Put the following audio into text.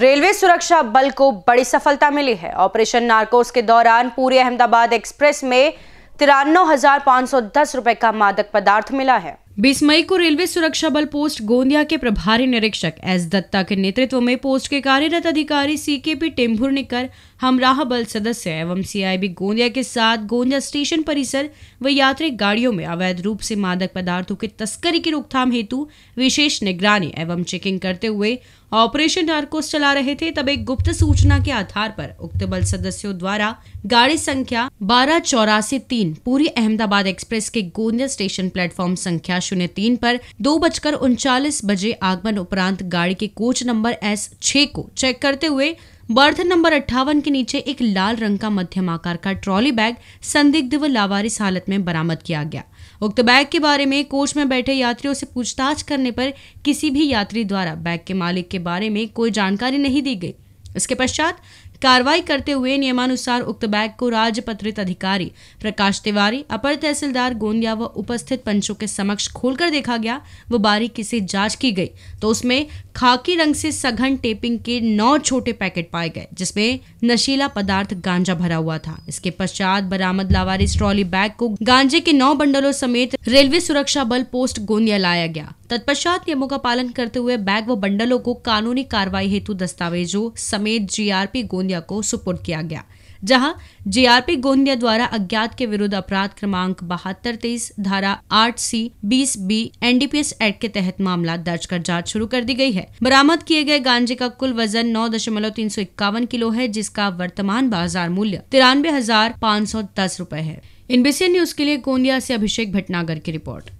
railway सुरक्षा बल को बड़ी सफलता मिली है ऑपरेशन नार्कोस के दौरान पूरे अहमदाबाद एक्सप्रेस में तिरानवे रुपए का मादक पदार्थ मिला है 20 मई को रेलवे सुरक्षा बल पोस्ट गोंदिया के प्रभारी निरीक्षक एस दत्ता के नेतृत्व में पोस्ट के कार्यरत अधिकारी सी के पी कर हमराह बल सदस्य एवं सीआईबी गोंदिया के साथ गोंदिया स्टेशन परिसर व यात्री गाड़ियों में अवैध रूप से मादक पदार्थों की तस्करी की रोकथाम हेतु विशेष निगरानी एवं चेकिंग करते हुए ऑपरेशन नार्कोस चला रहे थे तब एक गुप्त सूचना के आधार पर उक्त बल सदस्यों द्वारा गाड़ी संख्या बारह चौरासी तीन पूरी अहमदाबाद एक्सप्रेस के गोंदिया स्टेशन प्लेटफॉर्म संख्या शून्य तीन पर दो बजकर उनचालीस बजे आगमन उपरांत गाड़ी के कोच नंबर एस छह को चेक करते हुए बर्थ नंबर अट्ठावन के नीचे एक लाल रंग का मध्यम आकार का ट्रॉली बैग संदिग्ध व लावारिस हालत में बरामद किया गया उक्त बैग के बारे में कोच में बैठे यात्रियों से पूछताछ करने पर किसी भी यात्री द्वारा बैग के मालिक के बारे में कोई जानकारी नहीं दी गई इसके पश्चात कार्रवाई करते हुए नियमानुसार उक्त बैग को राजपत्रित अधिकारी प्रकाश तिवारी अपर तहसीलदार गोंदिया व उपस्थित पंचों के समक्ष खोलकर देखा गया व बारीकी से जांच की गई तो उसमें खाकी रंग से सघन टेपिंग के नौ छोटे पैकेट पाए गए जिसमें नशीला पदार्थ गांजा भरा हुआ था इसके पश्चात बरामद लावारिस ट्रॉली बैग को गांजे के नौ बंडलों समेत रेलवे सुरक्षा बल पोस्ट गोंदिया लाया गया तत्पश्चात नियमों का पालन करते हुए बैग व बंडलों को कानूनी कार्रवाई हेतु दस्तावेजों समेत जीआरपी गोंदिया को सुपुर्द किया गया जहां जेआरपी गोंदिया द्वारा अज्ञात के विरुद्ध अपराध क्रमांक बहत्तर तेईस धारा आठ सी बीस बी एनडीपीएस एक्ट के तहत मामला दर्ज कर जांच शुरू कर दी गई है बरामद किए गए गांजे का कुल वजन नौ दशमलव तीन सौ इक्यावन किलो है जिसका वर्तमान बाजार मूल्य तिरानवे हजार पाँच सौ दस रूपए है इन न्यूज के लिए गोंदिया से अभिषेक भटनागर की रिपोर्ट